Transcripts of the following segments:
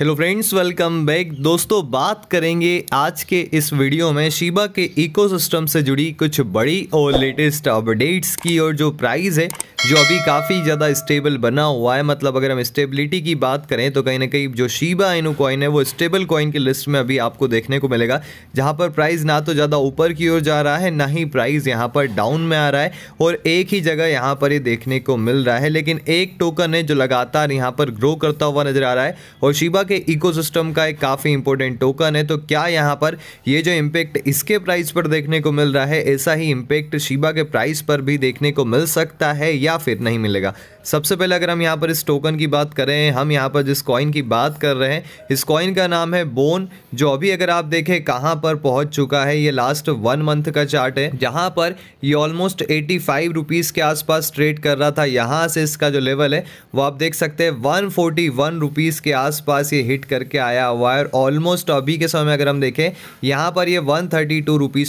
hello friends welcome back दोस्तों बात करेंगे आज के इस वीडियो में शिबा के इकोसिस्टम से जुड़ी कुछ बड़ी और लेटेस्ट अपडेट्स की और जो प्राइस है जो अभी काफ़ी ज़्यादा स्टेबल बना हुआ है मतलब अगर हम स्टेबिलिटी की बात करें तो कहीं ना कहीं जो शिबा इनू कॉइन है वो स्टेबल कॉइन की लिस्ट में अभी आपको देखने को मिलेगा जहाँ पर प्राइस ना तो ज़्यादा ऊपर की ओर जा रहा है ना ही प्राइस यहाँ पर डाउन में आ रहा है और एक ही जगह यहाँ पर ये देखने को मिल रहा है लेकिन एक टोकन है जो लगातार यहाँ पर ग्रो करता हुआ नज़र आ रहा है और शिबा के इकोसिस्टम का एक काफ़ी इंपोर्टेंट टोकन है तो क्या यहां पर ये जो इम्पैक्ट इसके प्राइस पर देखने को मिल रहा है ऐसा ही इम्पैक्ट शिबा के प्राइस पर भी देखने को मिल सकता है या फिर नहीं मिलेगा सबसे पहले अगर हम यहाँ पर इस टोकन की बात करें हम यहाँ पर जिस कॉइन की बात कर रहे हैं इस कॉइन का नाम है बोन जो अभी अगर आप देखें कहाँ पर पहुँच चुका है ये लास्ट वन मंथ का चार्ट है जहाँ पर ये ऑलमोस्ट एटी फाइव रुपीज़ के आसपास ट्रेड कर रहा था यहाँ से इसका जो लेवल है वो आप देख सकते हैं वन फोर्टी वन रुपीज़ के आसपास ये से हिट करके आया हुआ है ऑलमोस्ट अभी के समय अगर हम देखें यहाँ पर ये वन थर्टी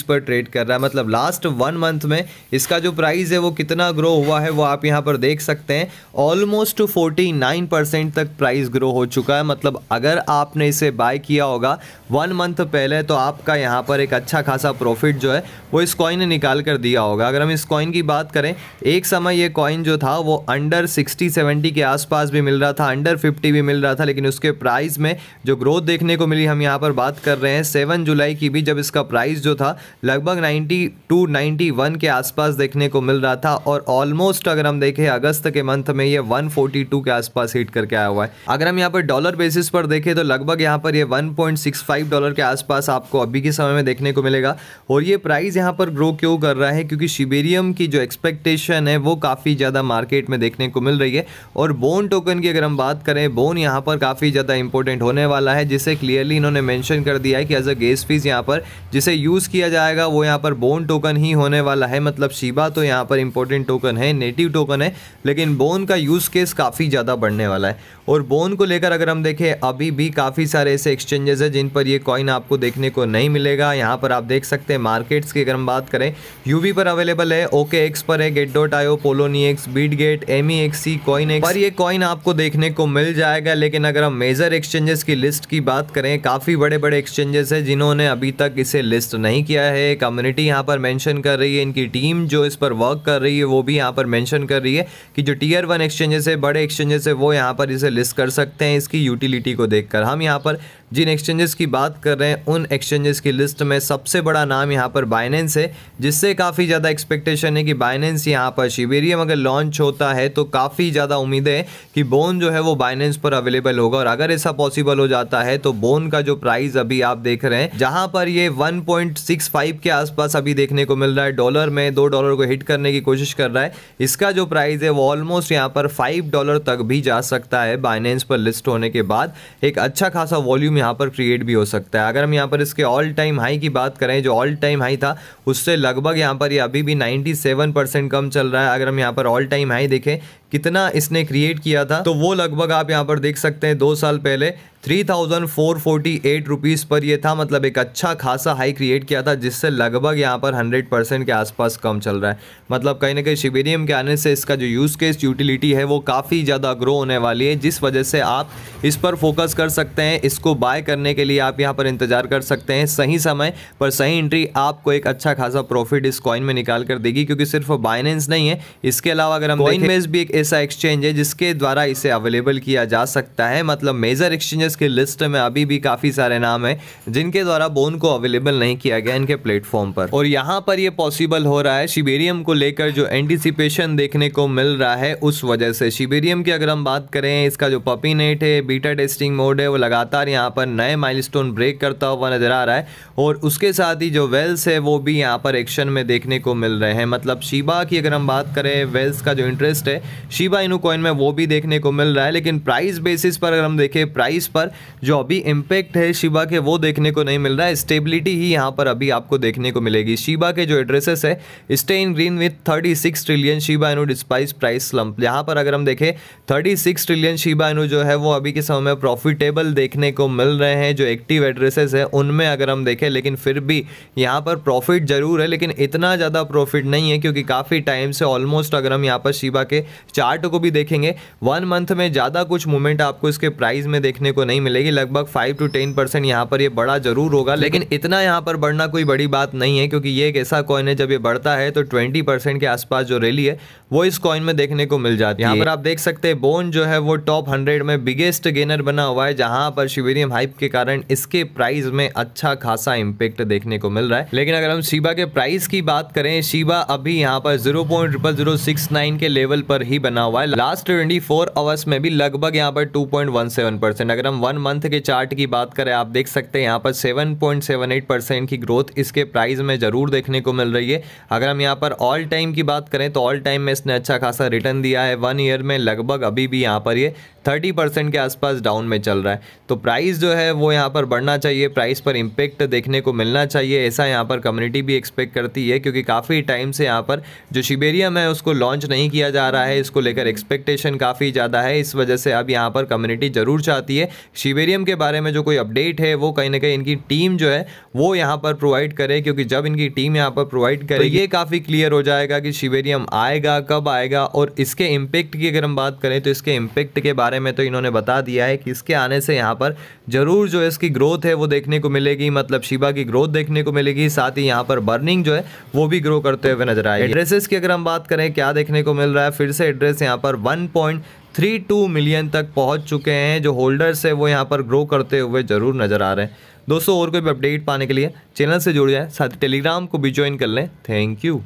पर ट्रेड कर रहा है मतलब लास्ट वन मंथ में इसका जो प्राइस है वो कितना ग्रो हुआ है वो आप यहाँ पर देख सकते हैं ऑलमोस्ट फोर्टी तक प्राइस ग्रो हो चुका है मतलब अगर आपने इसे बाय किया होगा वन मंथ पहले तो आपका यहाँ पर एक अच्छा खासा प्रॉफिट जो है वो इस कॉइन ने निकाल कर दिया होगा अगर हम इस कॉइन की बात करें एक समय ये कॉइन जो था वो अंडर सिक्सटी सेवेंटी के आसपास भी मिल रहा था अंडर फिफ्टी भी मिल रहा था लेकिन उसके प्राइस प्राइस में जो ग्रोथ देखने को मिली हम यहाँ पर बात कर रहे हैं सेवन जुलाई की भी जब इसका प्राइस जो था लगभग नाइन्टी टू नाइन्टी वन के आसपास देखने को मिल रहा था और ऑलमोस्ट अगर हम देखें अगस्त के मंथ में ये वन फोर्टी टू के आसपास हिट करके आया हुआ है अगर हम यहाँ पर डॉलर बेसिस पर देखें तो लगभग यहाँ पर ये one point six five dollar के आसपास आपको अभी के समय में देखने को मिलेगा और ये प्राइस यहाँ पर ग्रो क्यों कर रहा है क्योंकि शिबेरियम की जो एक्सपेक्टेशन है वो काफ़ी ज़्यादा मार्केट में देखने को मिल रही है और बोन टोकन की अगर हम बात करें बोन यहाँ पर काफ़ी ज़्यादा इंपॉर्टेंट होने वाला है जिसे क्लियरली इन्होंने मेंशन कर दिया है कि एज अ गेस फीस यहाँ पर जिसे यूज़ किया जाएगा वो यहाँ पर बोन टोकन ही होने वाला है मतलब शिबा तो यहाँ पर इंपॉर्टेंट टोकन है नेटिव टोकन है लेकिन बोन का यूज़ केस काफ़ी ज़्यादा बढ़ने वाला है और बोन को लेकर अगर हम देखें अभी भी काफ़ी सारे ऐसे एक्सचेंजेस हैं जिन पर ये कॉइन आपको देखने को नहीं मिलेगा यहाँ पर आप देख सकते हैं मार्केट्स की अगर हम बात करें यू पर अवेलेबल है ओके एक्स पर है Gate dot io Poloniex Bitget M E X C CoinEx पर ये कॉइन आपको देखने को मिल जाएगा लेकिन अगर हम मेजर मेजर एक्सचेंजेस की लिस्ट की बात करें काफ़ी बड़े बड़े एक्सचेंजेस हैं जिन्होंने अभी तक इसे लिस्ट नहीं किया है कम्युनिटी यहाँ पर मेंशन कर रही है इनकी टीम जो इस पर वर्क कर रही है वो भी यहाँ पर मेंशन कर रही है कि जो टीयर वन एक्सचेंजेस है बड़े एक्सचेंजेस है वो यहाँ पर इसे लिस्ट कर सकते हैं इसकी यूटिलिटी को देखकर हम यहाँ पर जिन एक्सचेंजेस की बात कर रहे हैं उन एक्सचेंजेस की लिस्ट में सबसे बड़ा नाम यहाँ पर बाइनेंस है जिससे काफ़ी ज़्यादा एक्सपेक्टेशन है कि बाइनेंस यहाँ पर शिवेरियम अगर लॉन्च होता है तो काफ़ी ज़्यादा उम्मीद है कि बोन जो है वो बाइनेंस पर अवेलेबल होगा और अगर ऐसा पॉसिबल हो जाता है तो बोन का जो प्राइस अभी आप देख रहे हैं जहाँ पर ये वन के आसपास अभी देखने को मिल रहा है डॉलर में दो डॉलर को हिट करने की कोशिश कर रहा है इसका जो प्राइस है वो ऑलमोस्ट यहाँ पर फाइव डॉलर तक भी जा सकता है बाइनेंस पर लिस्ट होने के बाद एक अच्छा खासा वॉल्यूम यहाँ पर क्रिएट भी हो सकता है अगर हम यहाँ पर इसके ऑल टाइम हाई की बात करें जो ऑल टाइम हाई था उससे लगभग यहाँ पर ये अभी भी 97 परसेंट कम चल रहा है अगर हम यहाँ पर ऑल टाइम हाई देखें कितना इसने क्रिएट किया था तो वो लगभग आप यहाँ पर देख सकते हैं दो साल पहले three thousand four forty eight rupees पर ये था मतलब एक अच्छा खासा हाई क्रिएट किया था जिससे लगभग यहाँ पर हंड्रेड परसेंट के आसपास कम चल रहा है मतलब कहीं ना कहीं शिबेरियम के आने से इसका जो यूज़ केस यूटिलिटी है वो काफ़ी ज़्यादा ग्रो होने वाली है जिस वजह से आप इस पर फोकस कर सकते हैं इसको बाय करने के लिए आप यहाँ पर इंतज़ार कर सकते हैं सही समय पर सही एंट्री आपको एक अच्छा खासा प्रॉफिट इस कॉइन में निकाल कर देगी क्योंकि सिर्फ बाइनेंस नहीं है इसके अलावा अगर हम बेस भी एक ऐसा एक्सचेंज है जिसके द्वारा इसे अवेलेबल किया जा सकता है मतलब मेजर एक्सचेंजेस की लिस्ट में अभी भी काफ़ी सारे नाम है जिनके द्वारा बोन को अवेलेबल नहीं किया गया इनके प्लेटफॉर्म पर और यहाँ पर ये पॉसिबल हो रहा है शिबेरियम को लेकर जो एंटिसिपेशन देखने को मिल रहा है उस वजह से शिबेरियम की अगर हम बात करें इसका जो पपी नेट है बीटा टेस्टिंग मोड है वो लगातार यहाँ पर नए माइलस्टोन ब्रेक करता हुआ नजर आ रहा है और उसके साथ ही जो वेल्स है वो भी यहाँ पर एक्शन में देखने को मिल रहे हैं मतलब शिबा की अगर हम बात करें वेल्स का जो इंटरेस्ट है शिबा इनू कॉइन में वो भी देखने को मिल रहा है लेकिन प्राइस बेसिस पर अगर हम देखें प्राइस पर जो अभी इम्पैक्ट है शिबा के वो देखने को नहीं मिल रहा है स्टेबिलिटी ही यहाँ पर अभी आपको देखने को मिलेगी शिबा के जो एड्रेसेस है stay in green with thirty six trillion Shiba Inu despite price slump यहाँ पर अगर हम देखें थर्टी सिक्स ट्रिलियन शिबा इनू जो है वो अभी के समय में प्रॉफिटेबल देखने को मिल रहे हैं जो एक्टिव एड्रेसेस है उनमें अगर हम देखें लेकिन फिर भी यहाँ पर प्रॉफिट जरूर है लेकिन इतना ज़्यादा प्रॉफिट नहीं है क्योंकि काफ़ी टाइम से ऑलमोस्ट अगर हम यहाँ पर शिबा के चार्ट को भी देखेंगे वन मंथ में ज़्यादा कुछ मूवमेंट आपको इसके प्राइस में देखने को नहीं मिलेगी लगभग फाइव टू टेन परसेंट यहाँ पर ये बड़ा जरूर होगा लेकिन इतना यहाँ पर बढ़ना कोई बड़ी बात नहीं है क्योंकि ये एक ऐसा कॉइन है जब ये बढ़ता है तो ट्वेंटी के आसपास जो रैली है वो इस कॉइन में देखने को मिल जाती है यहाँ पर आप देख सकते हैं बोन जो है वो टॉप हंड्रेड में बिगेस्ट गेनर बना हुआ है जहाँ पर शिवेरियम हाइप के कारण इसके प्राइस में अच्छा खासा इम्पेक्ट देखने को मिल रहा है लेकिन अगर हम शिबा के प्राइस की बात करें शिबा अभी यहाँ पर जीरो के लेवल पर ही करना हुआ है लास्ट ट्वेंटी फोर आवर्स में भी लगभग यहाँ पर two point one seven percent अगर हम वन मंथ के चार्ट की बात करें आप देख सकते हैं यहाँ पर seven point seven eight percent की ग्रोथ इसके प्राइस में जरूर देखने को मिल रही है अगर हम यहाँ पर ऑल टाइम की बात करें तो ऑल टाइम में इसने अच्छा खासा रिटर्न दिया है वन ईयर में लगभग अभी भी यहाँ पर ये थर्टी परसेंट के आसपास डाउन में चल रहा है तो प्राइस जो है वो यहाँ पर बढ़ना चाहिए प्राइस पर इम्पेक्ट देखने को मिलना चाहिए ऐसा यहाँ पर कम्युनिटी भी एक्सपेक्ट करती है क्योंकि काफ़ी टाइम से यहाँ पर जो शिबेरियम है उसको लॉन्च नहीं किया जा रहा है इसको को लेकर एक्सपेक्टेशन काफ़ी ज़्यादा है इस वजह से अब यहाँ पर कम्युनिटी ज़रूर चाहती है शिवेरियम के बारे में जो कोई अपडेट है वो कहीं ना कहीं इनकी टीम जो है वो यहाँ पर प्रोवाइड करे क्योंकि जब इनकी टीम यहाँ पर प्रोवाइड करे तो ये काफ़ी क्लियर हो जाएगा कि शिवेरियम आएगा कब आएगा और इसके इम्पेक्ट की अगर हम बात करें तो इसके इम्पेक्ट के बारे में तो इन्होंने बता दिया है कि इसके आने से यहाँ पर ज़रूर जो इसकी ग्रोथ है वो देखने को मिलेगी मतलब शिवा की ग्रोथ देखने को मिलेगी साथ ही यहाँ पर बर्निंग जो है वो भी ग्रो करते हुए नजर आएगी एड्रेसेस की अगर हम बात करें क्या देखने को मिल रहा है फिर से एड्रेस यहाँ पर one point three two million तक पहुंच चुके हैं जो होल्डर्स है वो यहाँ पर ग्रो करते हुए ज़रूर नज़र आ रहे हैं दोस्तों और कोई भी अपडेट पाने के लिए चैनल से जुड़ जाए साथ टेलीग्राम को भी ज्वाइन कर लें थैंक यू